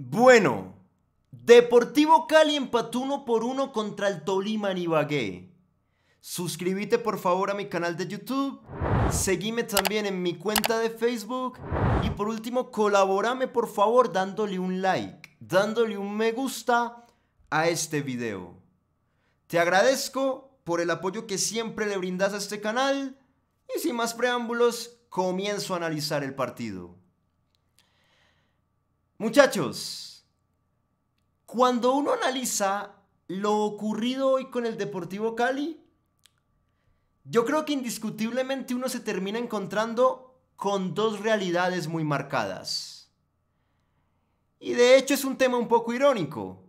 Bueno, Deportivo Cali empató 1 por uno contra el Tolima en Ibagué. Suscríbete por favor a mi canal de YouTube, seguime también en mi cuenta de Facebook y por último colaborame por favor dándole un like, dándole un me gusta a este video. Te agradezco por el apoyo que siempre le brindas a este canal y sin más preámbulos comienzo a analizar el partido. Muchachos, cuando uno analiza lo ocurrido hoy con el Deportivo Cali, yo creo que indiscutiblemente uno se termina encontrando con dos realidades muy marcadas. Y de hecho es un tema un poco irónico,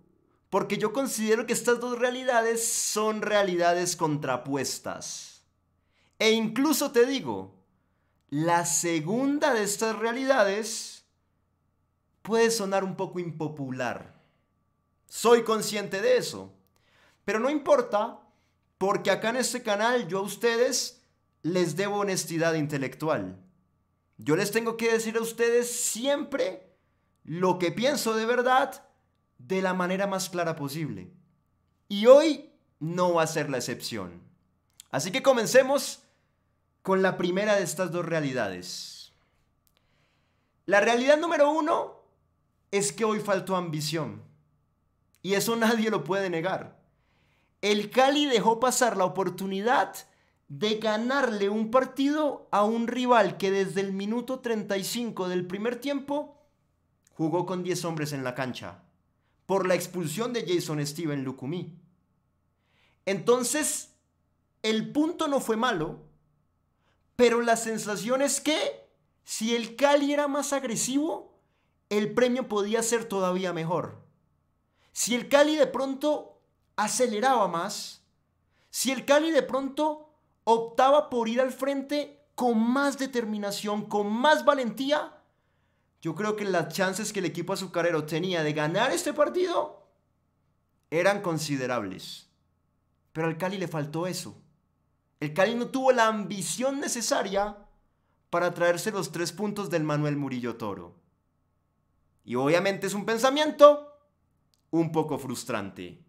porque yo considero que estas dos realidades son realidades contrapuestas. E incluso te digo, la segunda de estas realidades puede sonar un poco impopular. Soy consciente de eso. Pero no importa, porque acá en este canal yo a ustedes les debo honestidad intelectual. Yo les tengo que decir a ustedes siempre lo que pienso de verdad de la manera más clara posible. Y hoy no va a ser la excepción. Así que comencemos con la primera de estas dos realidades. La realidad número uno es que hoy faltó ambición. Y eso nadie lo puede negar. El Cali dejó pasar la oportunidad de ganarle un partido a un rival que desde el minuto 35 del primer tiempo jugó con 10 hombres en la cancha por la expulsión de Jason Steven Lukumi. Entonces, el punto no fue malo, pero la sensación es que si el Cali era más agresivo, el premio podía ser todavía mejor. Si el Cali de pronto aceleraba más, si el Cali de pronto optaba por ir al frente con más determinación, con más valentía, yo creo que las chances que el equipo azucarero tenía de ganar este partido eran considerables. Pero al Cali le faltó eso. El Cali no tuvo la ambición necesaria para traerse los tres puntos del Manuel Murillo Toro. Y obviamente es un pensamiento un poco frustrante.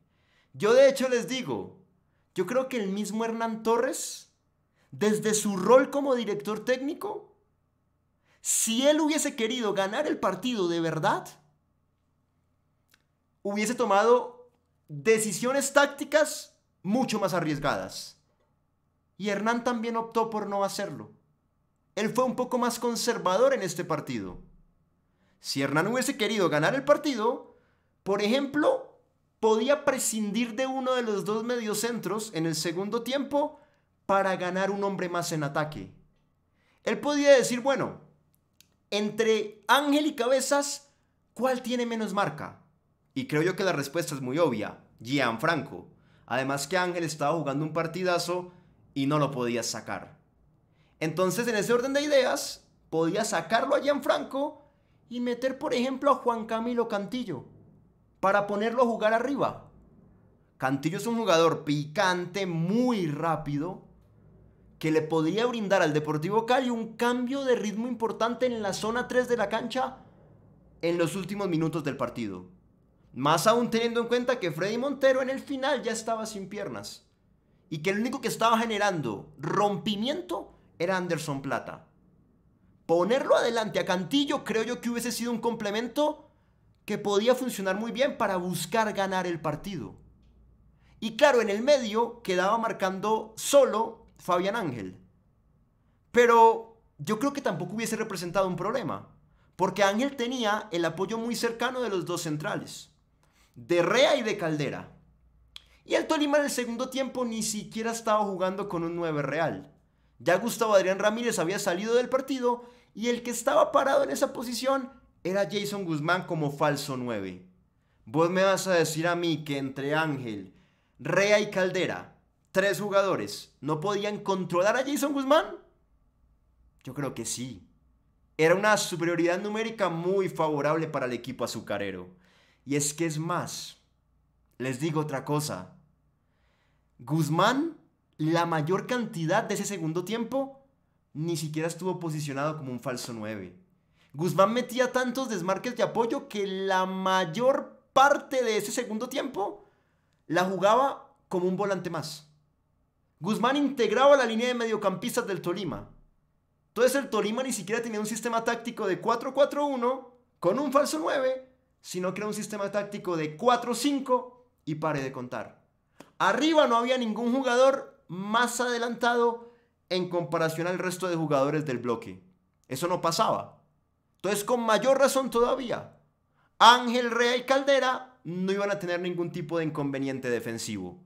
Yo de hecho les digo, yo creo que el mismo Hernán Torres, desde su rol como director técnico, si él hubiese querido ganar el partido de verdad, hubiese tomado decisiones tácticas mucho más arriesgadas. Y Hernán también optó por no hacerlo. Él fue un poco más conservador en este partido. Si Hernán hubiese querido ganar el partido, por ejemplo, podía prescindir de uno de los dos mediocentros en el segundo tiempo para ganar un hombre más en ataque. Él podía decir, bueno, entre Ángel y Cabezas, ¿cuál tiene menos marca? Y creo yo que la respuesta es muy obvia, Gianfranco. Además que Ángel estaba jugando un partidazo y no lo podía sacar. Entonces, en ese orden de ideas, podía sacarlo a Gianfranco y meter, por ejemplo, a Juan Camilo Cantillo para ponerlo a jugar arriba. Cantillo es un jugador picante, muy rápido, que le podría brindar al Deportivo Cali un cambio de ritmo importante en la zona 3 de la cancha en los últimos minutos del partido. Más aún teniendo en cuenta que Freddy Montero en el final ya estaba sin piernas y que el único que estaba generando rompimiento era Anderson Plata. Ponerlo adelante a Cantillo creo yo que hubiese sido un complemento que podía funcionar muy bien para buscar ganar el partido. Y claro, en el medio quedaba marcando solo Fabián Ángel. Pero yo creo que tampoco hubiese representado un problema, porque Ángel tenía el apoyo muy cercano de los dos centrales, de Rea y de Caldera. Y el Tolima en el segundo tiempo ni siquiera estaba jugando con un 9 real. Ya Gustavo Adrián Ramírez había salido del partido y el que estaba parado en esa posición era Jason Guzmán como falso 9. Vos me vas a decir a mí que entre Ángel, Rea y Caldera, tres jugadores, no podían controlar a Jason Guzmán? Yo creo que sí. Era una superioridad numérica muy favorable para el equipo azucarero. Y es que es más, les digo otra cosa. Guzmán, la mayor cantidad de ese segundo tiempo, ni siquiera estuvo posicionado como un falso 9. Guzmán metía tantos desmarques de apoyo que la mayor parte de ese segundo tiempo la jugaba como un volante más. Guzmán integraba la línea de mediocampistas del Tolima. Entonces el Tolima ni siquiera tenía un sistema táctico de 4-4-1 con un falso 9, sino que era un sistema táctico de 4-5 y pare de contar. Arriba no había ningún jugador más adelantado en comparación al resto de jugadores del bloque. Eso no pasaba. Entonces, con mayor razón todavía, Ángel Rea y Caldera no iban a tener ningún tipo de inconveniente defensivo.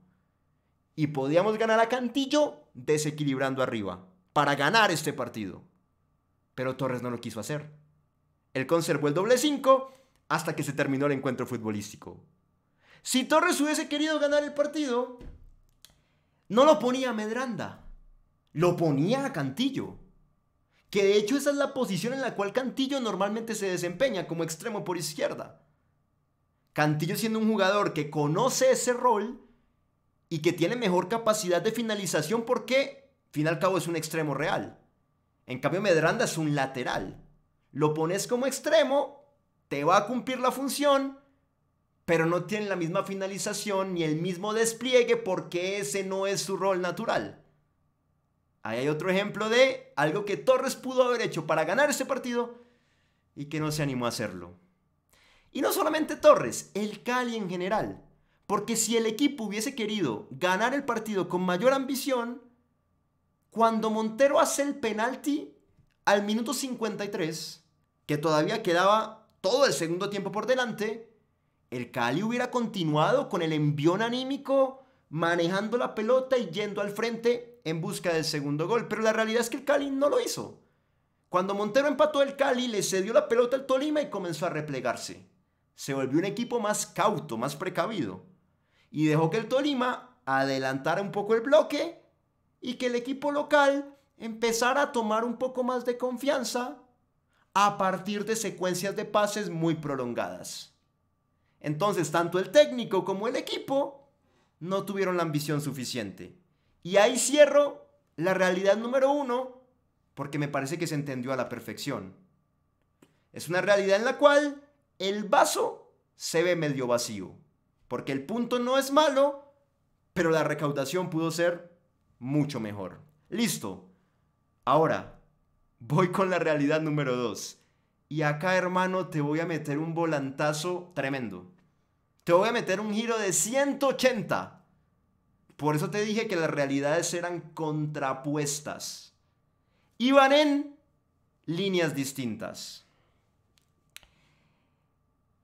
Y podíamos ganar a Cantillo desequilibrando arriba para ganar este partido. Pero Torres no lo quiso hacer. Él conservó el doble 5 hasta que se terminó el encuentro futbolístico. Si Torres hubiese querido ganar el partido, no lo ponía Medranda lo ponía a Cantillo. Que de hecho esa es la posición en la cual Cantillo normalmente se desempeña como extremo por izquierda. Cantillo siendo un jugador que conoce ese rol y que tiene mejor capacidad de finalización porque, fin al cabo, es un extremo real. En cambio, Medranda es un lateral. Lo pones como extremo, te va a cumplir la función, pero no tiene la misma finalización ni el mismo despliegue porque ese no es su rol natural. Ahí hay otro ejemplo de algo que Torres pudo haber hecho para ganar ese partido y que no se animó a hacerlo. Y no solamente Torres, el Cali en general. Porque si el equipo hubiese querido ganar el partido con mayor ambición, cuando Montero hace el penalti al minuto 53, que todavía quedaba todo el segundo tiempo por delante, el Cali hubiera continuado con el envión anímico, manejando la pelota y yendo al frente en busca del segundo gol. Pero la realidad es que el Cali no lo hizo. Cuando Montero empató el Cali, le cedió la pelota al Tolima y comenzó a replegarse. Se volvió un equipo más cauto, más precavido. Y dejó que el Tolima adelantara un poco el bloque y que el equipo local empezara a tomar un poco más de confianza a partir de secuencias de pases muy prolongadas. Entonces, tanto el técnico como el equipo no tuvieron la ambición suficiente. Y ahí cierro la realidad número uno, porque me parece que se entendió a la perfección. Es una realidad en la cual el vaso se ve medio vacío, porque el punto no es malo, pero la recaudación pudo ser mucho mejor. Listo. Ahora, voy con la realidad número dos. Y acá, hermano, te voy a meter un volantazo tremendo. Te voy a meter un giro de 180. Por eso te dije que las realidades eran contrapuestas. Iban en líneas distintas.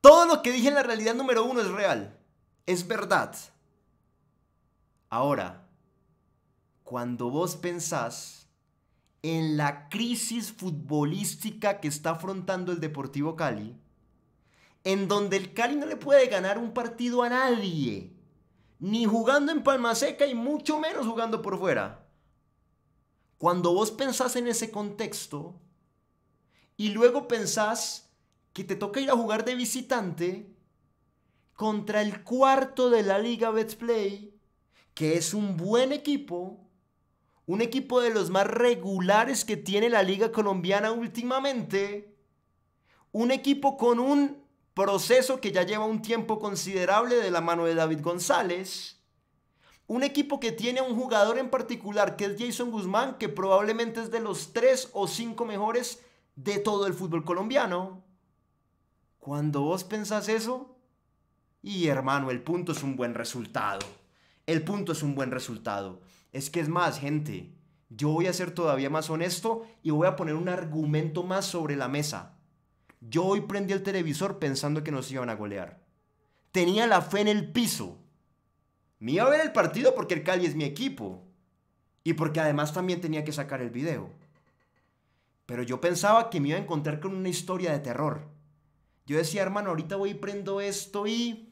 Todo lo que dije en la realidad número uno es real. Es verdad. Ahora, cuando vos pensás en la crisis futbolística que está afrontando el Deportivo Cali, en donde el Cali no le puede ganar un partido a nadie, ni jugando en palma seca y mucho menos jugando por fuera. Cuando vos pensás en ese contexto y luego pensás que te toca ir a jugar de visitante contra el cuarto de la Liga Betplay, que es un buen equipo, un equipo de los más regulares que tiene la Liga Colombiana últimamente, un equipo con un proceso que ya lleva un tiempo considerable de la mano de David González. Un equipo que tiene a un jugador en particular que es Jason Guzmán, que probablemente es de los tres o cinco mejores de todo el fútbol colombiano. Cuando vos pensás eso, y hermano, el punto es un buen resultado. El punto es un buen resultado. Es que es más, gente, yo voy a ser todavía más honesto y voy a poner un argumento más sobre la mesa. Yo hoy prendí el televisor pensando que nos iban a golear. Tenía la fe en el piso. Me iba a ver el partido porque el Cali es mi equipo. Y porque además también tenía que sacar el video. Pero yo pensaba que me iba a encontrar con una historia de terror. Yo decía, hermano, ahorita voy y prendo esto y...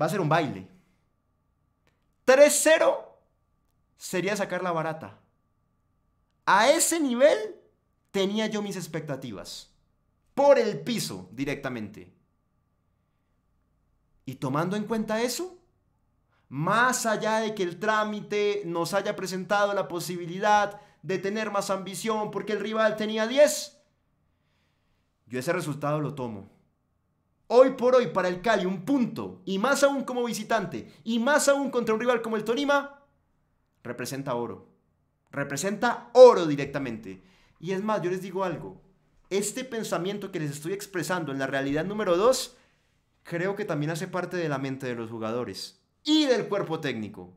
Va a ser un baile. 3-0 sería sacar la barata. A ese nivel tenía yo mis expectativas. Por el piso directamente. Y tomando en cuenta eso, más allá de que el trámite nos haya presentado la posibilidad de tener más ambición porque el rival tenía 10, yo ese resultado lo tomo. Hoy por hoy para el Cali un punto, y más aún como visitante, y más aún contra un rival como el Tolima, representa oro. Representa oro directamente. Y es más, yo les digo algo, este pensamiento que les estoy expresando en la realidad número 2, creo que también hace parte de la mente de los jugadores y del cuerpo técnico.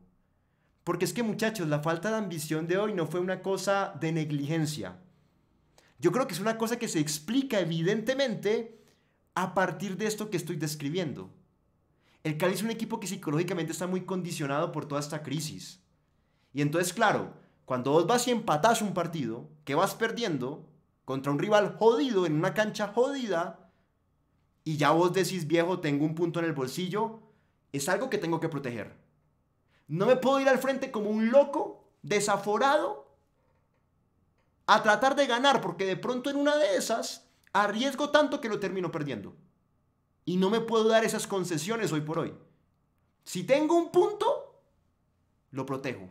Porque es que muchachos, la falta de ambición de hoy no fue una cosa de negligencia. Yo creo que es una cosa que se explica evidentemente a partir de esto que estoy describiendo. El Cali es un equipo que psicológicamente está muy condicionado por toda esta crisis. Y entonces, claro, cuando vos vas y empatás un partido que vas perdiendo contra un rival jodido en una cancha jodida y ya vos decís, viejo, tengo un punto en el bolsillo, es algo que tengo que proteger. No me puedo ir al frente como un loco, desaforado, a tratar de ganar, porque de pronto en una de esas arriesgo tanto que lo termino perdiendo. Y no me puedo dar esas concesiones hoy por hoy. Si tengo un punto, lo protejo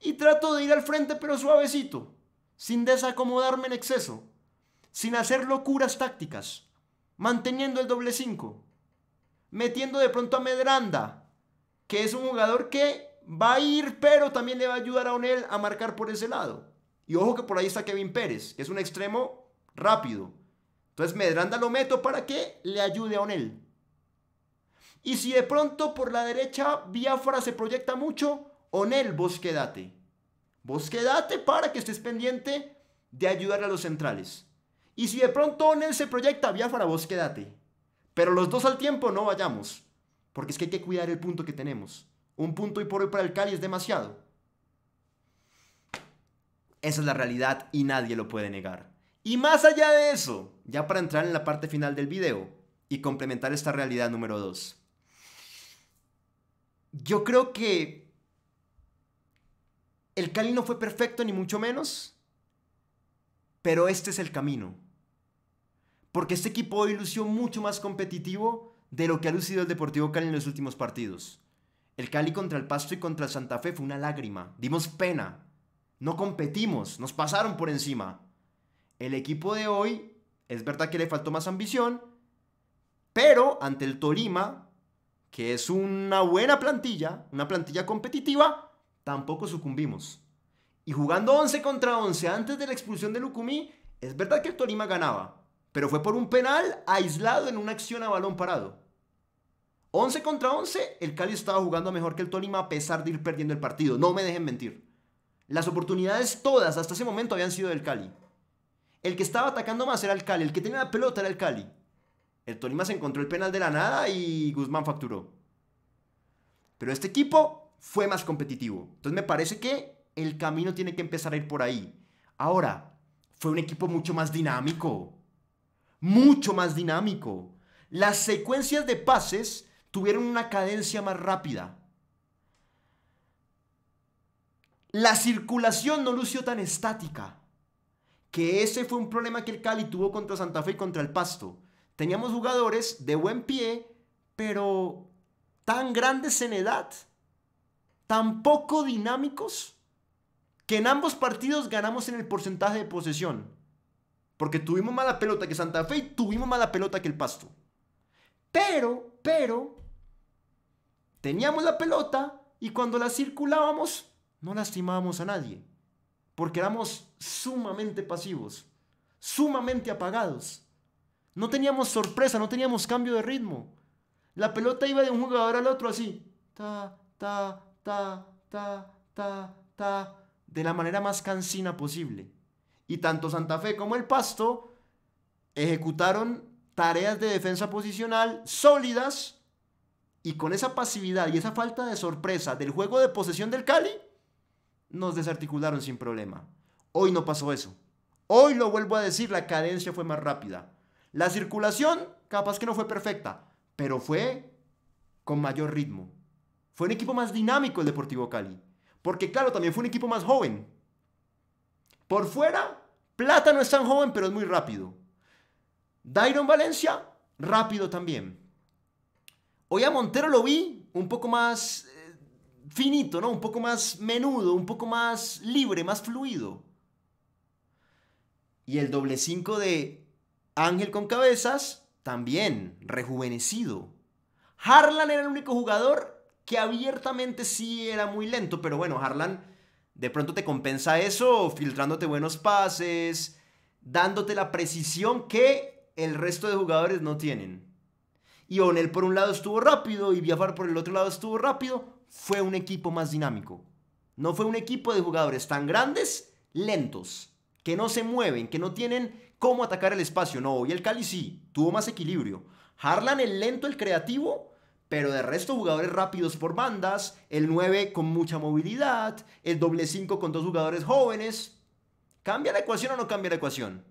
y trato de ir al frente pero suavecito, sin desacomodarme en exceso, sin hacer locuras tácticas, manteniendo el doble 5, metiendo de pronto a Medranda, que es un jugador que va a ir pero también le va a ayudar a Onel a marcar por ese lado. Y ojo que por ahí está Kevin Pérez, que es un extremo rápido. Entonces Medranda lo meto para que le ayude a Onel. Y si de pronto por la derecha Biafra se proyecta mucho, Onel, vos Bosquedate Vos para que estés pendiente de ayudar a los centrales. Y si de pronto Onel se proyecta a para vos Pero los dos al tiempo no vayamos. Porque es que hay que cuidar el punto que tenemos. Un punto y por hoy para el Cali es demasiado. Esa es la realidad y nadie lo puede negar. Y más allá de eso, ya para entrar en la parte final del video y complementar esta realidad número dos, Yo creo que el Cali no fue perfecto, ni mucho menos, pero este es el camino. Porque este equipo hoy lució mucho más competitivo de lo que ha lucido el Deportivo Cali en los últimos partidos. El Cali contra el Pasto y contra el Santa Fe fue una lágrima. Dimos pena. No competimos. Nos pasaron por encima. El equipo de hoy, es verdad que le faltó más ambición, pero ante el Torima, que es una buena plantilla, una plantilla competitiva, tampoco sucumbimos. Y jugando 11 contra 11 antes de la expulsión de Lukumi es verdad que el Tolima ganaba, pero fue por un penal aislado en una acción a balón parado. 11 contra 11, el Cali estaba jugando mejor que el Tolima a pesar de ir perdiendo el partido, no me dejen mentir. Las oportunidades todas hasta ese momento habían sido del Cali. El que estaba atacando más era el Cali, el que tenía la pelota era el Cali. El Tolima se encontró el penal de la nada y Guzmán facturó. Pero este equipo fue más competitivo. Entonces me parece que el camino tiene que empezar a ir por ahí. Ahora, fue un equipo mucho más dinámico. Mucho más dinámico. Las secuencias de pases tuvieron una cadencia más rápida. La circulación no lució tan estática. Que ese fue un problema que el Cali tuvo contra Santa Fe y contra el Pasto. Teníamos jugadores de buen pie, pero tan grandes en edad tan poco dinámicos que en ambos partidos ganamos en el porcentaje de posesión. Porque tuvimos mala pelota que Santa Fe y tuvimos mala pelota que el Pasto. Pero, pero, teníamos la pelota y cuando la circulábamos no lastimábamos a nadie. Porque éramos sumamente pasivos, sumamente apagados. No teníamos sorpresa, no teníamos cambio de ritmo. La pelota iba de un jugador al otro así. Ta, ta, ta, ta, ta, ta, de la manera más cansina posible. Y tanto Santa Fe como el Pasto ejecutaron tareas de defensa posicional sólidas y con esa pasividad y esa falta de sorpresa del juego de posesión del Cali, nos desarticularon sin problema. Hoy no pasó eso. Hoy lo vuelvo a decir, la cadencia fue más rápida. La circulación capaz que no fue perfecta, pero fue con mayor ritmo. Fue un equipo más dinámico el Deportivo Cali. Porque claro, también fue un equipo más joven. Por fuera, Plata no es tan joven, pero es muy rápido. Dairon Valencia, rápido también. Hoy a Montero lo vi un poco más eh, finito, ¿no? Un poco más menudo, un poco más libre, más fluido. Y el doble 5 de Ángel con cabezas, también rejuvenecido. Harlan era el único jugador que abiertamente sí era muy lento, pero bueno, Harlan de pronto te compensa eso, filtrándote buenos pases, dándote la precisión que el resto de jugadores no tienen. Y O'Neill por un lado estuvo rápido y Biafar por el otro lado estuvo rápido, fue un equipo más dinámico. No fue un equipo de jugadores tan grandes, lentos, que no se mueven, que no tienen cómo atacar el espacio. No, hoy el Cali sí, tuvo más equilibrio. Harlan el lento, el creativo, pero de resto jugadores rápidos por bandas, el 9 con mucha movilidad, el doble 5 con dos jugadores jóvenes. ¿Cambia la ecuación o no cambia la ecuación?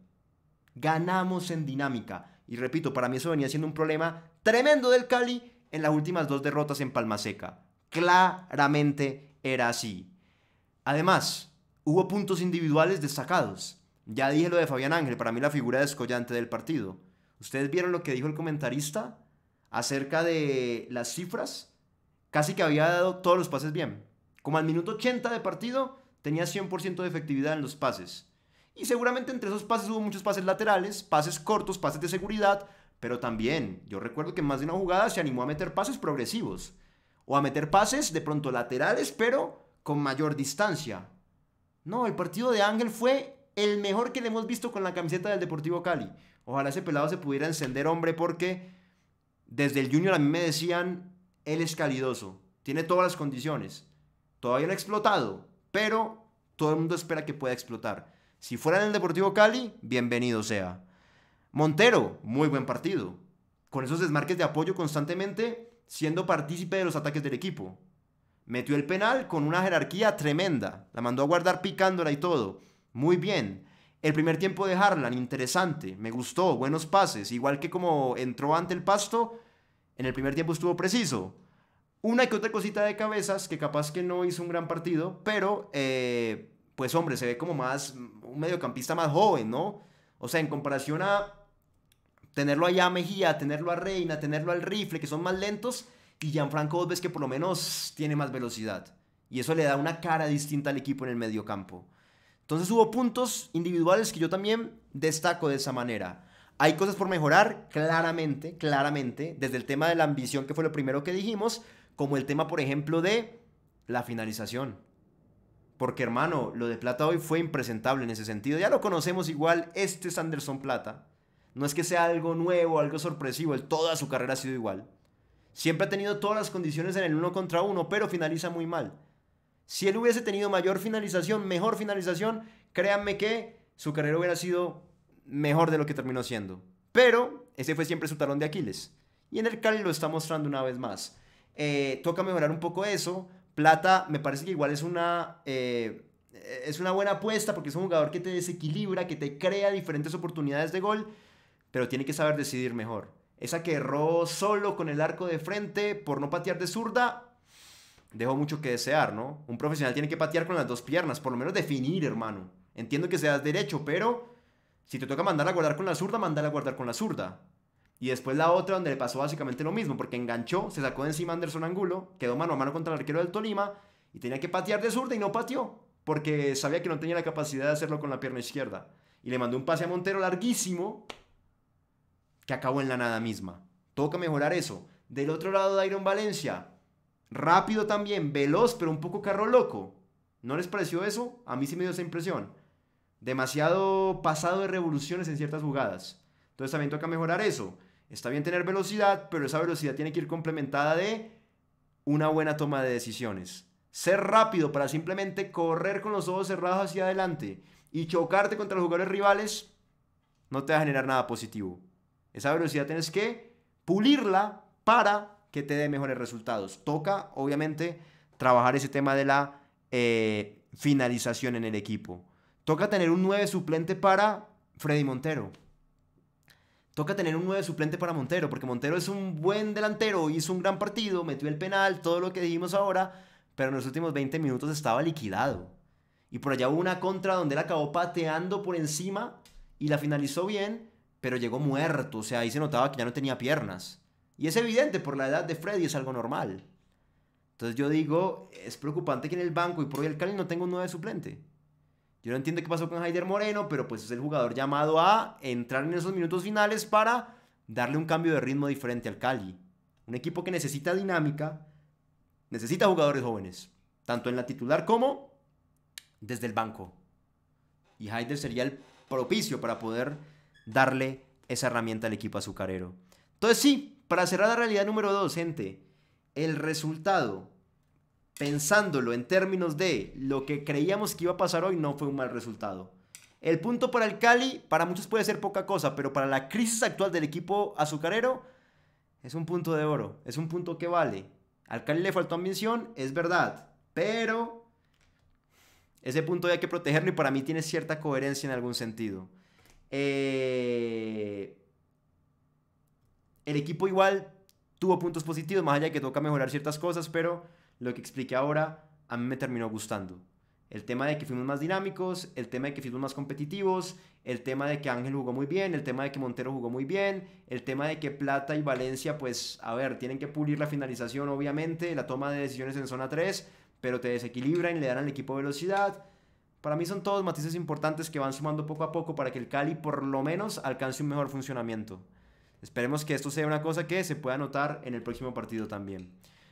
Ganamos en dinámica. Y repito, para mí eso venía siendo un problema tremendo del Cali en las últimas dos derrotas en Palma Seca. Claramente era así. Además, hubo puntos individuales destacados. Ya dije lo de Fabián Ángel, para mí la figura descollante del partido. ¿Ustedes vieron lo que dijo el comentarista? acerca de las cifras, casi que había dado todos los pases bien. Como al minuto 80 de partido, tenía 100% de efectividad en los pases. Y seguramente entre esos pases hubo muchos pases laterales, pases cortos, pases de seguridad, pero también yo recuerdo que más de una jugada se animó a meter pases progresivos. O a meter pases de pronto laterales, pero con mayor distancia. No, el partido de Ángel fue el mejor que le hemos visto con la camiseta del Deportivo Cali. Ojalá ese pelado se pudiera encender, hombre, porque desde el junior a mí me decían, él es calidoso, tiene todas las condiciones. Todavía no ha explotado, pero todo el mundo espera que pueda explotar. Si fuera en el Deportivo Cali, bienvenido sea. Montero, muy buen partido. Con esos desmarques de apoyo constantemente, siendo partícipe de los ataques del equipo. Metió el penal con una jerarquía tremenda. La mandó a guardar picándola y todo. Muy bien. El primer tiempo de Harlan, interesante, me gustó, buenos pases, igual que como entró ante el pasto, en el primer tiempo estuvo preciso. Una que otra cosita de cabezas, que capaz que no hizo un gran partido, pero eh, pues hombre, se ve como más un mediocampista más joven, ¿no? O sea, en comparación a tenerlo allá a Mejía, tenerlo a Reina, tenerlo al Rifle, que son más lentos, y Gianfranco ves que por lo menos tiene más velocidad. Y eso le da una cara distinta al equipo en el mediocampo. Entonces hubo puntos individuales que yo también destaco de esa manera. Hay cosas por mejorar, claramente, claramente, desde el tema de la ambición, que fue lo primero que dijimos, como el tema, por ejemplo, de la finalización. Porque, hermano, lo de Plata hoy fue impresentable en ese sentido. Ya lo conocemos igual, este es Anderson Plata. No es que sea algo nuevo, algo sorpresivo, toda su carrera ha sido igual. Siempre ha tenido todas las condiciones en el uno contra uno, pero finaliza muy mal. Si él hubiese tenido mayor finalización, mejor finalización, créanme que su carrera hubiera sido mejor de lo que terminó siendo. Pero ese fue siempre su talón de Aquiles. Y en el Cali lo está mostrando una vez más. Eh, toca mejorar un poco eso. Plata me parece que igual es una, eh, es una buena apuesta porque es un jugador que te desequilibra, que te crea diferentes oportunidades de gol, pero tiene que saber decidir mejor. Esa que erró solo con el arco de frente por no patear de zurda, dejó mucho que desear, ¿no? Un profesional tiene que patear con las dos piernas, por lo menos definir, hermano. Entiendo que seas derecho, pero si te toca mandar a guardar con la zurda, mandar a guardar con la zurda. Y después la otra donde le pasó básicamente lo mismo, porque enganchó, se sacó de encima Anderson Angulo, quedó mano a mano contra el arquero del Tolima y tenía que patear de zurda y no pateó, porque sabía que no tenía la capacidad de hacerlo con la pierna izquierda. Y le mandó un pase a Montero larguísimo que acabó en la nada misma. Toca mejorar eso. Del otro lado, Iron Valencia, rápido también, veloz, pero un poco carro loco. ¿No les pareció eso? A mí sí me dio esa impresión. Demasiado pasado de revoluciones en ciertas jugadas. Entonces también toca mejorar eso. Está bien tener velocidad, pero esa velocidad tiene que ir complementada de una buena toma de decisiones. Ser rápido para simplemente correr con los ojos cerrados hacia adelante y chocarte contra los jugadores rivales no te va a generar nada positivo. Esa velocidad tienes que pulirla para que te dé mejores resultados. Toca, obviamente, trabajar ese tema de la eh, finalización en el equipo. Toca tener un 9 suplente para Freddy Montero. Toca tener un 9 suplente para Montero, porque Montero es un buen delantero, hizo un gran partido, metió el penal, todo lo que dijimos ahora, pero en los últimos 20 minutos estaba liquidado. Y por allá hubo una contra donde él acabó pateando por encima y la finalizó bien, pero llegó muerto, o sea, ahí se notaba que ya no tenía piernas. Y es evidente, por la edad de Freddy es algo normal. Entonces yo digo, es preocupante que en el banco y por hoy el Cali no tenga un 9 suplente. Yo no entiendo qué pasó con haider Moreno, pero pues es el jugador llamado a entrar en esos minutos finales para darle un cambio de ritmo diferente al Cali. Un equipo que necesita dinámica, necesita jugadores jóvenes, tanto en la titular como desde el banco. Y Haider sería el propicio para poder darle esa herramienta al equipo azucarero. Entonces sí, para cerrar la realidad número dos, gente, el resultado, pensándolo en términos de lo que creíamos que iba a pasar hoy, no fue un mal resultado. El punto para el Cali, para muchos puede ser poca cosa, pero para la crisis actual del equipo azucarero, es un punto de oro, es un punto que vale. Al Cali le faltó ambición, es verdad, pero ese punto hay que protegerlo y para mí tiene cierta coherencia en algún sentido. Eh, el equipo igual tuvo puntos positivos, más allá de que toca mejorar ciertas cosas, pero lo que expliqué ahora a mí me terminó gustando. El tema de que fuimos más dinámicos, el tema de que fuimos más competitivos, el tema de que Ángel jugó muy bien, el tema de que Montero jugó muy bien, el tema de que Plata y Valencia, pues, a ver, tienen que pulir la finalización, obviamente, la toma de decisiones en zona 3, pero te desequilibran, le dan al equipo velocidad. Para mí son todos matices importantes que van sumando poco a poco para que el Cali por lo menos alcance un mejor funcionamiento. Esperemos que esto sea una cosa que se pueda notar en el próximo partido también.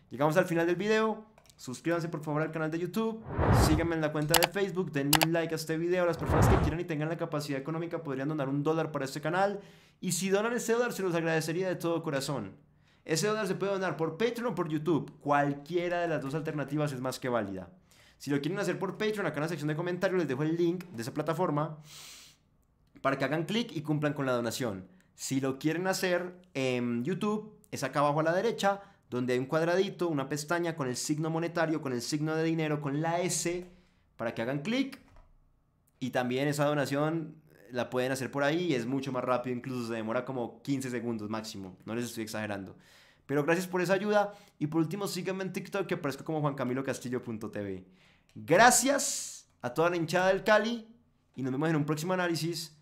Llegamos al final del video. Suscríbanse por favor al canal de YouTube, síganme en la cuenta de Facebook, denle un like a este video. Las personas que quieran y tengan la capacidad económica podrían donar un dólar para este canal. Y si donan ese dólar, se los agradecería de todo corazón. Ese dólar se puede donar por Patreon o por YouTube. Cualquiera de las dos alternativas es más que válida. Si lo quieren hacer por Patreon, acá en la sección de comentarios les dejo el link de esa plataforma para que hagan clic y cumplan con la donación. Si lo quieren hacer en YouTube, es acá abajo a la derecha, donde hay un cuadradito, una pestaña con el signo monetario, con el signo de dinero, con la S, para que hagan clic. Y también esa donación eh, la pueden hacer por ahí y es mucho más rápido, incluso se demora como 15 segundos máximo, no les estoy exagerando. Pero gracias por esa ayuda y por último síganme en TikTok que aparezco como juancamilocastillo.tv. Gracias a toda la hinchada del Cali y nos vemos en un próximo análisis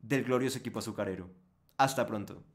del glorioso equipo azucarero. Hasta pronto.